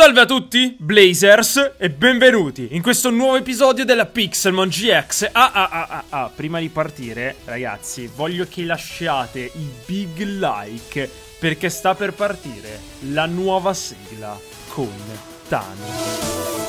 Salve a tutti, Blazers, e benvenuti in questo nuovo episodio della Pixelmon GX. Ah, ah, ah, ah, ah, prima di partire, ragazzi, voglio che lasciate i big like perché sta per partire la nuova sigla con Thanos.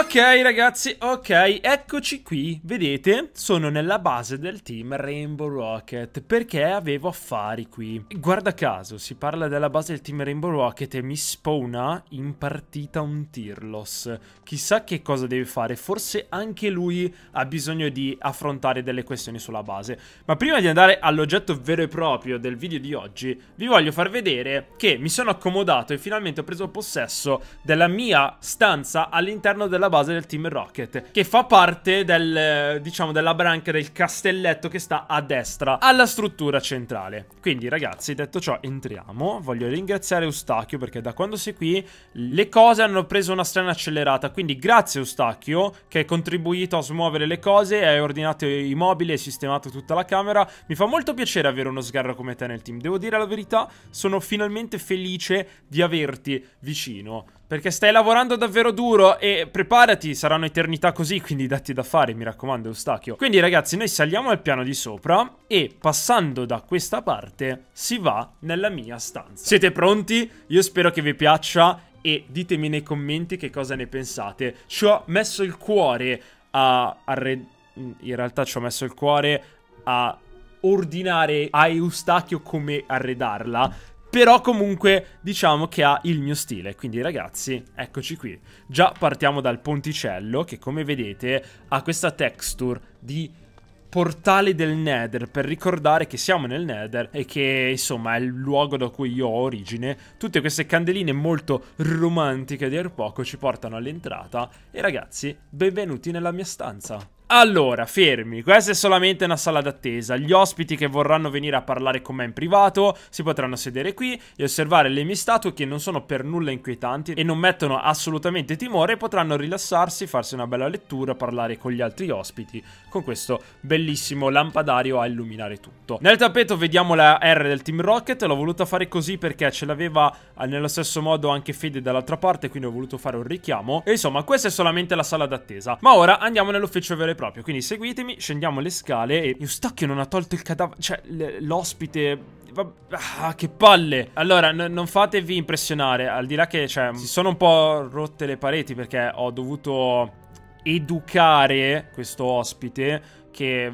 Ok ragazzi, ok, eccoci qui, vedete, sono nella base del team Rainbow Rocket perché avevo affari qui Guarda caso, si parla della base del team Rainbow Rocket e mi spawna in partita un Tirlos Chissà che cosa deve fare, forse anche lui ha bisogno di affrontare delle questioni sulla base Ma prima di andare all'oggetto vero e proprio del video di oggi Vi voglio far vedere che mi sono accomodato e finalmente ho preso possesso della mia stanza all'interno della base del Team Rocket, che fa parte del, diciamo, della branca del castelletto che sta a destra, alla struttura centrale. Quindi ragazzi, detto ciò, entriamo. Voglio ringraziare Eustachio perché da quando sei qui le cose hanno preso una strana accelerata, quindi grazie Eustachio che hai contribuito a smuovere le cose, hai ordinato i mobili, hai sistemato tutta la camera. Mi fa molto piacere avere uno sgarro come te nel team, devo dire la verità, sono finalmente felice di averti vicino. Perché stai lavorando davvero duro e preparati, saranno eternità così, quindi datti da fare, mi raccomando Eustachio. Quindi ragazzi, noi saliamo al piano di sopra e passando da questa parte si va nella mia stanza. Siete pronti? Io spero che vi piaccia e ditemi nei commenti che cosa ne pensate. Ci ho messo il cuore a... Arred... In realtà ci ho messo il cuore a ordinare a Eustachio come arredarla però comunque diciamo che ha il mio stile. Quindi ragazzi, eccoci qui. Già partiamo dal ponticello che come vedete ha questa texture di portale del Nether per ricordare che siamo nel Nether e che insomma è il luogo da cui io ho origine. Tutte queste candeline molto romantiche di poco ci portano all'entrata e ragazzi, benvenuti nella mia stanza. Allora, fermi, questa è solamente una sala d'attesa. Gli ospiti che vorranno venire a parlare con me in privato si potranno sedere qui e osservare le mie statue che non sono per nulla inquietanti e non mettono assolutamente timore, potranno rilassarsi, farsi una bella lettura, parlare con gli altri ospiti con questo bellissimo lampadario a illuminare tutto. Nel tappeto vediamo la R del Team Rocket, l'ho voluta fare così perché ce l'aveva eh, nello stesso modo anche Fede dall'altra parte, quindi ho voluto fare un richiamo. E insomma, questa è solamente la sala d'attesa. Ma ora andiamo nell'ufficio vero e proprio, quindi seguitemi, scendiamo le scale e... Eustachio non ha tolto il cadavere, cioè l'ospite... Ah, che palle Allora, non fatevi impressionare Al di là che, cioè, si sono un po' rotte le pareti Perché ho dovuto educare questo ospite che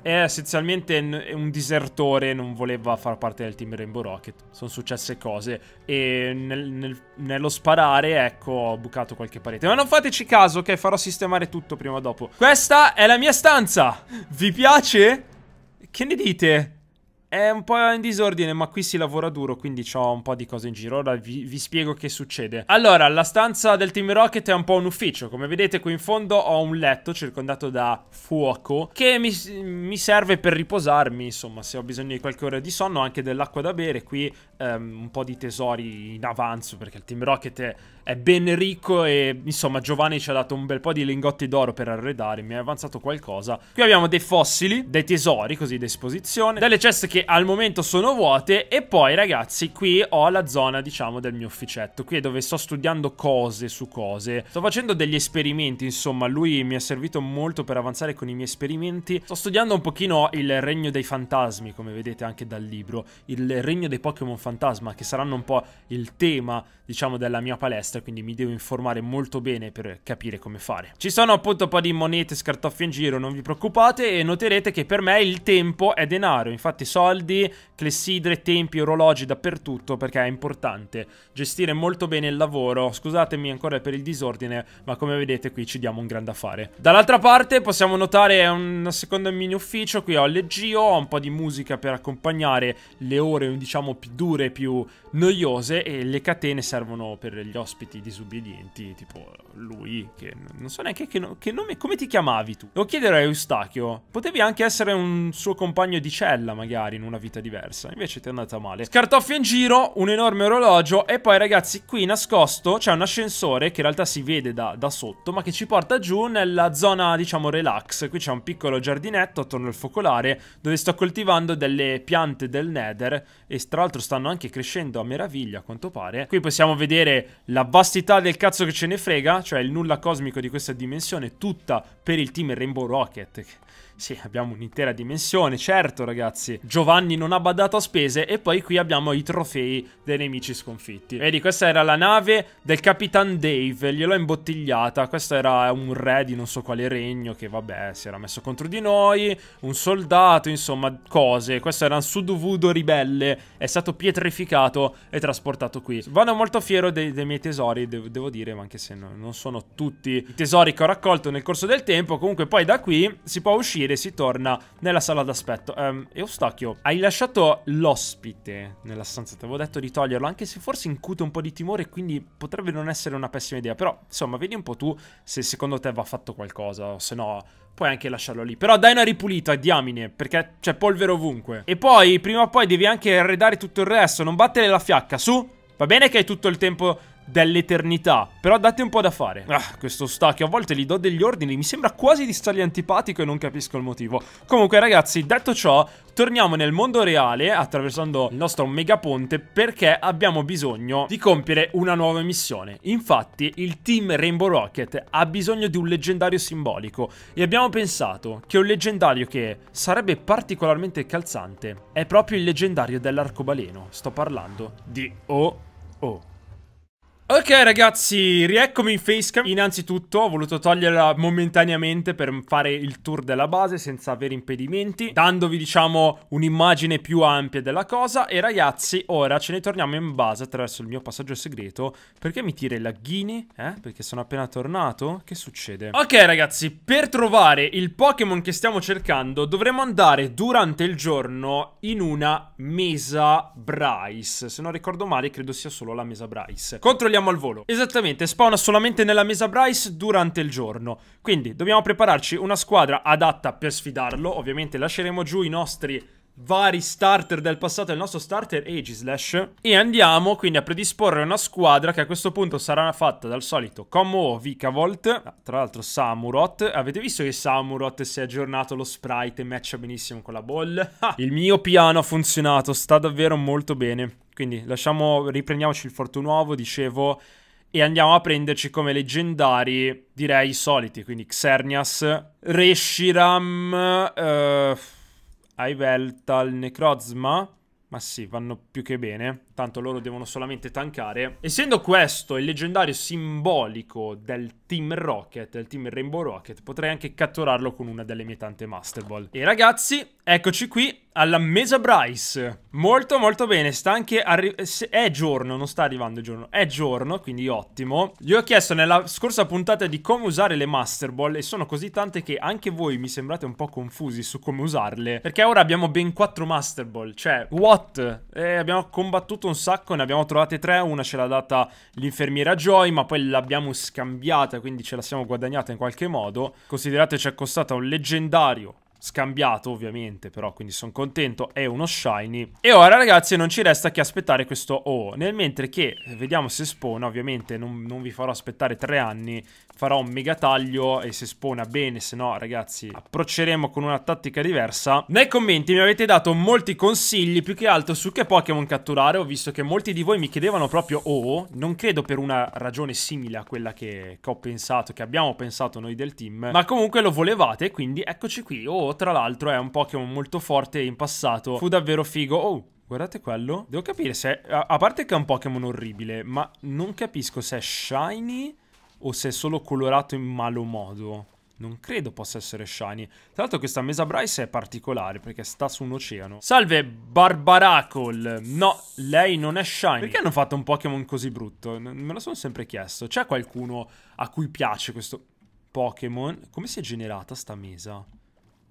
è essenzialmente un disertore, non voleva far parte del team Rainbow Rocket. Sono successe cose. E nel, nel, nello sparare, ecco, ho bucato qualche parete. Ma non fateci caso, ok? Farò sistemare tutto prima o dopo. Questa è la mia stanza. Vi piace? Che ne dite? È un po' in disordine, ma qui si lavora duro, quindi ho un po' di cose in giro. Ora vi, vi, spiego che succede. Allora, la stanza del Team Rocket è un po' un ufficio. Come vedete qui in fondo ho un letto circondato da fuoco che mi, mi serve per riposarmi, insomma, se ho bisogno di qualche ora di sonno, anche dell'acqua da bere. Qui ehm, un po' di tesori in avanzo, perché il Team Rocket è, è ben ricco e, insomma, Giovanni ci ha dato un bel po' di lingotti d'oro per arredare, mi è avanzato qualcosa. Qui abbiamo dei fossili, dei tesori, così, d'esposizione. delle ceste che al momento sono vuote e poi ragazzi qui ho la zona diciamo del mio ufficetto, qui è dove sto studiando cose su cose, sto facendo degli esperimenti insomma, lui mi è servito molto per avanzare con i miei esperimenti, sto studiando un pochino il regno dei fantasmi come vedete anche dal libro, il regno dei Pokémon fantasma che saranno un po' il tema diciamo della mia palestra, quindi mi devo informare molto bene per capire come fare. Ci sono appunto un po' di monete, scartoffie in giro, non vi preoccupate e noterete che per me il tempo è denaro, infatti soldi soldi, clessidre, tempi, orologi dappertutto perché è importante gestire molto bene il lavoro. Scusatemi ancora per il disordine, ma come vedete qui ci diamo un gran da fare. Dall'altra parte possiamo notare un secondo mini ufficio, qui ho leggio, ho un po' di musica per accompagnare le ore diciamo più dure, più noiose e le catene servono per gli ospiti disubbidienti, tipo lui che non so neanche che, no che nome, come ti chiamavi tu? Lo chiederei a Eustachio, potevi anche essere un suo compagno di cella magari magari in una vita diversa. Invece ti è andata male. Scartoffia in giro, un enorme orologio e poi ragazzi qui nascosto c'è un ascensore che in realtà si vede da, da sotto ma che ci porta giù nella zona diciamo relax. Qui c'è un piccolo giardinetto attorno al focolare dove sto coltivando delle piante del nether e tra l'altro stanno anche crescendo a meraviglia a quanto pare. Qui possiamo vedere la vastità del cazzo che ce ne frega, cioè il nulla cosmico di questa dimensione tutta per il team Rainbow Rocket. Sì, abbiamo un'intera dimensione, certo ragazzi. Giovanni non ha badato a spese e poi qui abbiamo i trofei dei nemici sconfitti. Vedi, questa era la nave del Capitan Dave, gliel'ho imbottigliata. Questo era un re di non so quale regno che vabbè si era messo contro di noi, un soldato, insomma cose. Questo era un sudovudo ribelle, è stato pietrificato e trasportato qui. Vado molto fiero dei, dei miei tesori, de devo dire, anche se no, non sono tutti i tesori che ho raccolto nel corso del tempo. Comunque poi da qui si può uscire piede si torna nella sala d'aspetto. Um, ehm, e hai lasciato l'ospite nella stanza, ti avevo detto di toglierlo, anche se forse incute un po' di timore, quindi potrebbe non essere una pessima idea. Però, insomma, vedi un po' tu se secondo te va fatto qualcosa, o se no puoi anche lasciarlo lì. Però dai una ripulita, diamine, perché c'è polvere ovunque. E poi, prima o poi, devi anche arredare tutto il resto, non battere la fiacca, su! Va bene che hai tutto il tempo dell'eternità. Però date un po' da fare. Ah, questo stacchio, a volte gli do degli ordini, mi sembra quasi di stargli antipatico e non capisco il motivo. Comunque ragazzi, detto ciò, torniamo nel mondo reale attraversando il nostro megaponte perché abbiamo bisogno di compiere una nuova missione. Infatti, il team Rainbow Rocket ha bisogno di un leggendario simbolico e abbiamo pensato che un leggendario che sarebbe particolarmente calzante è proprio il leggendario dell'arcobaleno. Sto parlando di O.O. Ok ragazzi, rieccomi in facecam Innanzitutto ho voluto toglierla momentaneamente per fare il tour della base senza avere impedimenti Dandovi diciamo un'immagine più ampia della cosa E ragazzi ora ce ne torniamo in base attraverso il mio passaggio segreto Perché mi tira i lagghini? Eh? Perché sono appena tornato? Che succede? Ok ragazzi, per trovare il Pokémon che stiamo cercando Dovremo andare durante il giorno in una mesa Bryce Se non ricordo male credo sia solo la mesa Bryce Contro gli vogliamo al volo. Esattamente, spawna solamente nella mesa Bryce durante il giorno. Quindi dobbiamo prepararci una squadra adatta per sfidarlo. Ovviamente lasceremo giù i nostri vari starter del passato il nostro starter Aegislash e andiamo quindi a predisporre una squadra che a questo punto sarà fatta dal solito Commo Vicavolt, ah, tra l'altro Samurot, avete visto che Samurot si è aggiornato lo sprite e matcha benissimo con la ball? il mio piano ha funzionato, sta davvero molto bene. Quindi lasciamo, riprendiamoci il Nuovo, dicevo, e andiamo a prenderci come leggendari, direi i soliti, quindi Xernias, Reshiram, eh, Aiveltal, Necrozma, ma sì, vanno più che bene. Tanto loro devono solamente tankare. Essendo questo il leggendario simbolico del Team Rocket, del Team Rainbow Rocket, potrei anche catturarlo con una delle mie tante Master Ball. E ragazzi, eccoci qui alla Mesa Bryce. Molto molto bene, sta anche è giorno, non sta arrivando il giorno, è giorno, quindi ottimo. Gli ho chiesto nella scorsa puntata di come usare le Master Ball e sono così tante che anche voi mi sembrate un po' confusi su come usarle. Perché ora abbiamo ben 4 Master Ball, cioè, what? Eh, abbiamo combattuto piaciuto un sacco, ne abbiamo trovate tre, una ce l'ha data l'infermiera Joy, ma poi l'abbiamo scambiata, quindi ce la siamo guadagnata in qualche modo. Considerate ci è costata un leggendario scambiato ovviamente però quindi sono contento è uno shiny e ora ragazzi non ci resta che aspettare questo O nel mentre che eh, vediamo se spona ovviamente non, non, vi farò aspettare tre anni farò un mega taglio e se spona bene se no ragazzi approcceremo con una tattica diversa nei commenti mi avete dato molti consigli più che altro su che Pokémon catturare ho visto che molti di voi mi chiedevano proprio O non credo per una ragione simile a quella che, che ho pensato che abbiamo pensato noi del team ma comunque lo volevate quindi eccoci qui Oh, tra l'altro, è un Pokémon molto forte in passato. Fu davvero figo. Oh, Guardate quello. Devo capire se... È, a, parte che è un Pokémon orribile, ma non capisco se è shiny o se è solo colorato in malo modo. Non credo possa essere shiny. Tra l'altro questa Mesa Bryce è particolare perché sta su un oceano. Salve, Barbaracol. No, lei non è shiny. Perché hanno fatto un Pokémon così brutto? Me lo sono sempre chiesto. C'è qualcuno a cui piace questo Pokémon? Come si è generata sta Mesa?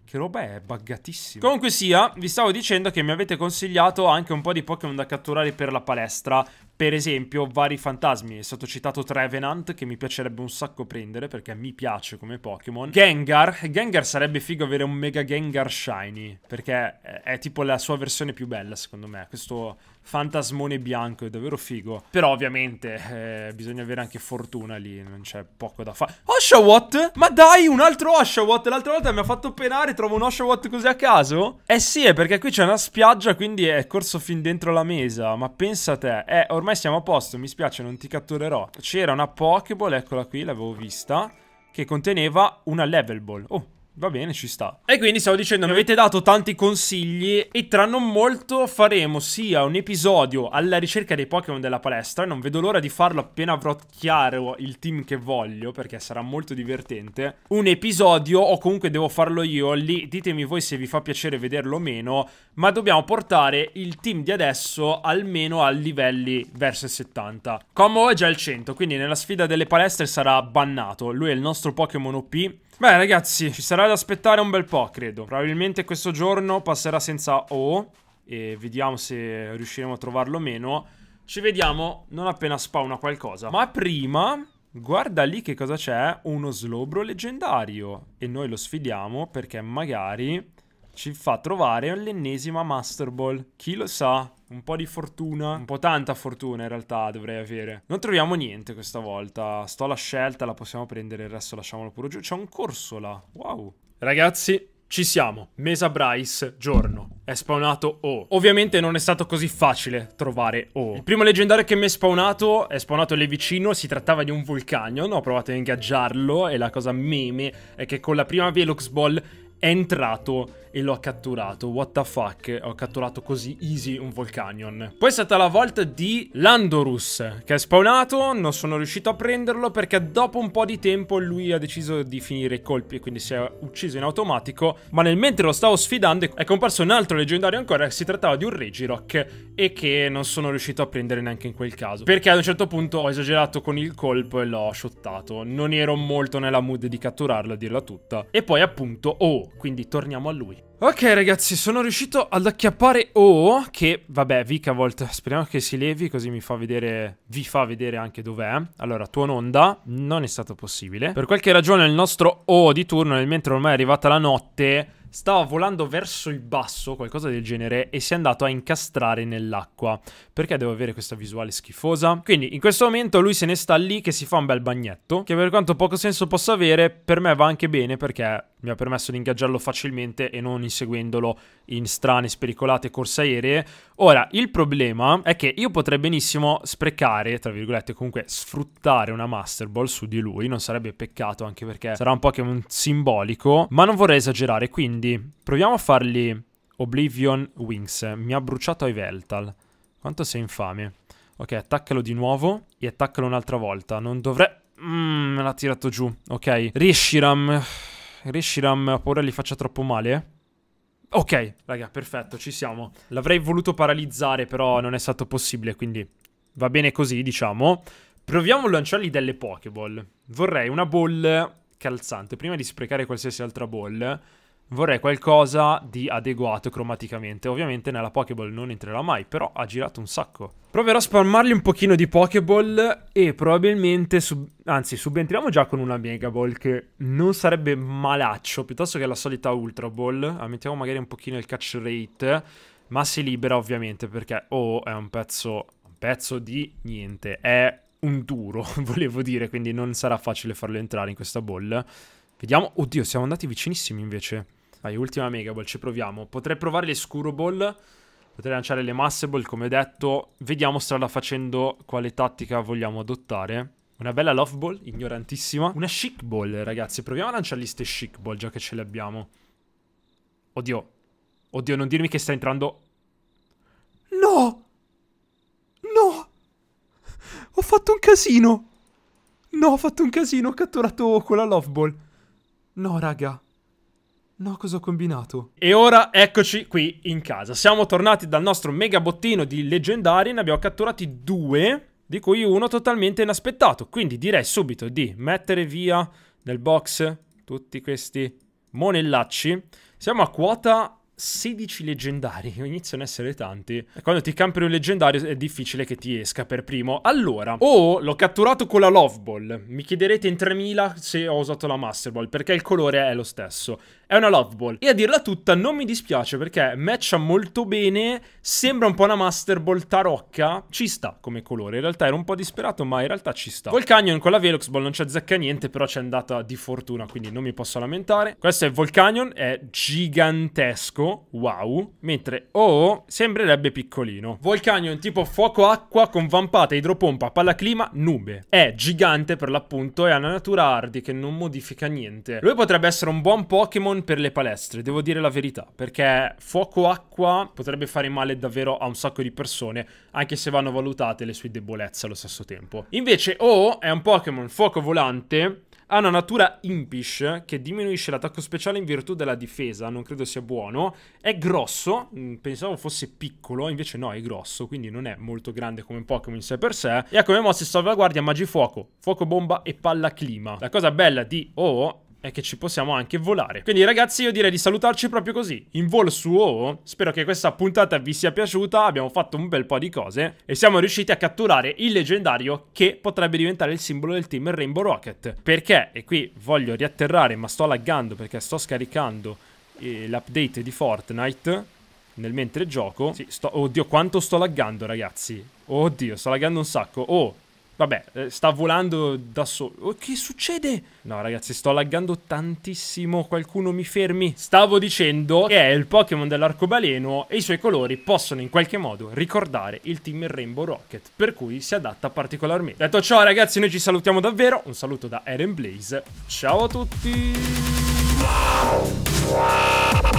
Che roba è buggatissima. Comunque sia, vi stavo dicendo che mi avete consigliato anche un po' di Pokémon da catturare per la palestra. Per esempio, vari fantasmi. È stato citato Trevenant, che mi piacerebbe un sacco prendere perché mi piace come Pokémon. Gengar. Gengar sarebbe figo avere un Mega Gengar Shiny. Perché è tipo la sua versione più bella, secondo me. Questo fantasmone bianco, è davvero figo. Però ovviamente eh, bisogna avere anche fortuna lì, non c'è poco da fare. Oshawott? Ma dai, un altro Oshawott! L'altra volta mi ha fatto penare, trovo un Oshawott così a caso? Eh sì, è perché qui c'è una spiaggia, quindi è corso fin dentro la mesa. Ma pensa a te, eh, ormai siamo a posto, mi spiace, non ti catturerò. C'era una Pokéball, eccola qui, l'avevo vista, che conteneva una Level Ball. Oh, Va bene, ci sta. E quindi stavo dicendo, mi eh. avete dato tanti consigli e tra non molto faremo sia un episodio alla ricerca dei Pokémon della palestra, non vedo l'ora di farlo appena avrò chiaro il team che voglio, perché sarà molto divertente, un episodio o comunque devo farlo io, lì ditemi voi se vi fa piacere vederlo o meno, ma dobbiamo portare il team di adesso almeno a livelli verso 70. Como è già al 100, quindi nella sfida delle palestre sarà bannato, lui è il nostro Pokémon OP, Beh ragazzi, ci sarà da aspettare un bel po', credo. Probabilmente questo giorno passerà senza O e vediamo se riusciremo a trovarlo o meno. Ci vediamo non appena spawna qualcosa. Ma prima, guarda lì che cosa c'è, uno slobro leggendario. E noi lo sfidiamo perché magari ci fa trovare l'ennesima Master Ball. Chi lo sa? Un po' di fortuna, un po' tanta fortuna in realtà dovrei avere. Non troviamo niente questa volta, sto alla scelta, la possiamo prendere, il resto lasciamolo pure giù. C'è un corso là, wow. Ragazzi, ci siamo, Mesa Bryce, giorno. È spawnato O. Ovviamente non è stato così facile trovare O. Il primo leggendario che mi è spawnato è spawnato lì vicino, si trattava di un vulcano, ho provato a ingaggiarlo e la cosa meme è che con la prima Velox Ball è entrato e l'ho catturato. What the fuck? Ho catturato così easy un Volcanion. Poi è stata la volta di Landorus, che è spawnato, non sono riuscito a prenderlo perché dopo un po' di tempo lui ha deciso di finire i colpi e quindi si è ucciso in automatico, ma nel mentre lo stavo sfidando è comparso un altro leggendario ancora, si trattava di un Regirock e che non sono riuscito a prendere neanche in quel caso, perché ad un certo punto ho esagerato con il colpo e l'ho shottato, non ero molto nella mood di catturarlo a dirla tutta, e poi appunto, oh, quindi torniamo a lui. Ok ragazzi, sono riuscito ad acchiappare O, che vabbè Vicavolt, speriamo che si levi così mi fa vedere, vi fa vedere anche dov'è. Allora, tuon onda non è stato possibile. Per qualche ragione il nostro O di turno, nel mentre ormai è arrivata la notte, stava volando verso il basso, qualcosa del genere, e si è andato a incastrare nell'acqua. Perché devo avere questa visuale schifosa? Quindi in questo momento lui se ne sta lì che si fa un bel bagnetto, che per quanto poco senso possa avere, per me va anche bene perché mi ha permesso di ingaggiarlo facilmente e non inseguendolo in strane, spericolate corse aeree. Ora, il problema è che io potrei benissimo sprecare, tra virgolette, comunque sfruttare una Master Ball su di lui, non sarebbe peccato anche perché sarà un Pokémon simbolico, ma non vorrei esagerare, quindi proviamo a fargli Oblivion Wings. Mi ha bruciato ai Veltal. Quanto sei infame. Ok, attaccalo di nuovo e attaccalo un'altra volta. Non dovrei... Mmm, me l'ha tirato giù. Ok, Rishiram... Reshiram ho paura gli faccia troppo male. Ok, raga, perfetto, ci siamo. L'avrei voluto paralizzare, però non è stato possibile, quindi va bene così, diciamo. Proviamo a lanciargli delle Pokéball. Vorrei una ball calzante, prima di sprecare qualsiasi altra ball vorrei qualcosa di adeguato cromaticamente. Ovviamente nella Pokéball non entrerà mai, però ha girato un sacco. Proverò a spammargli un pochino di Pokéball e probabilmente, sub... anzi subentriamo già con una Mega Ball che non sarebbe malaccio, piuttosto che la solita Ultra Ball. Ammettiamo ah, magari un pochino il catch rate, ma si libera ovviamente perché oh, è un pezzo, un pezzo di niente, è un duro, volevo dire, quindi non sarà facile farlo entrare in questa ball. Vediamo. Oddio, siamo andati vicinissimi invece. Dai, ultima Mega Ball, ci proviamo. Potrei provare le Scuro Ball. Potrei lanciare le Masse Ball, come detto. Vediamo strada facendo quale tattica vogliamo adottare. Una bella Love Ball, ignorantissima. Una Chic Ball, ragazzi. Proviamo a lanciargli ste Chic Ball, già che ce le abbiamo. Oddio. Oddio, non dirmi che sta entrando... No! No! Ho fatto un casino! No, ho fatto un casino, ho catturato quella Love Ball. No, raga. No, cosa ho combinato? E ora eccoci qui in casa. Siamo tornati dal nostro mega bottino di leggendari. Ne abbiamo catturati due, di cui uno totalmente inaspettato. Quindi direi subito di mettere via nel box tutti questi monellacci. Siamo a quota 16 leggendari, iniziano ad essere tanti. E quando ti campi un leggendario è difficile che ti esca per primo. Allora, oh, l'ho catturato con la Love Ball. Mi chiederete in 3000 se ho usato la Master Ball, perché il colore è lo stesso. È una Love Ball. E a dirla tutta, non mi dispiace perché matcha molto bene, sembra un po' una Master Ball tarocca. Ci sta come colore, in realtà ero un po' disperato, ma in realtà ci sta. Volcanion con la Velox Ball non ci azzecca niente, però c'è andata di fortuna, quindi non mi posso lamentare. Questo è Volcanion, è gigantesco bianco, wow, mentre O sembrerebbe piccolino. Volcano è un tipo fuoco-acqua con vampata, idropompa, palla-clima, nube. È gigante per l'appunto e ha una natura hardy che non modifica niente. Lui potrebbe essere un buon Pokémon per le palestre, devo dire la verità, perché fuoco-acqua potrebbe fare male davvero a un sacco di persone, anche se vanno valutate le sue debolezze allo stesso tempo. Invece O è un Pokémon fuoco volante ha una natura impish che diminuisce l'attacco speciale in virtù della difesa, non credo sia buono. È grosso, mm, pensavo fosse piccolo, invece no, è grosso, quindi non è molto grande come Pokémon in sé per sé. E ha come mosse salvaguardia Magifuoco, Fuoco Bomba e Palla Clima. La cosa bella di Oh è che ci possiamo anche volare. Quindi ragazzi io direi di salutarci proprio così, in vol suo. Spero che questa puntata vi sia piaciuta, abbiamo fatto un bel po' di cose e siamo riusciti a catturare il leggendario che potrebbe diventare il simbolo del team Rainbow Rocket. Perché, e qui voglio riatterrare ma sto laggando perché sto scaricando eh, l'update di Fortnite nel mentre gioco. Sì, sto... Oddio quanto sto laggando ragazzi, oddio sto laggando un sacco. Oh! Vabbè, eh, sta volando da solo. Oh, che succede? No, ragazzi, sto laggando tantissimo. Qualcuno mi fermi. Stavo dicendo che è il Pokémon dell'arcobaleno e i suoi colori possono in qualche modo ricordare il team Rainbow Rocket, per cui si adatta particolarmente. Detto ciò, ragazzi, noi ci salutiamo davvero. Un saluto da Eren Blaze. Ciao a tutti!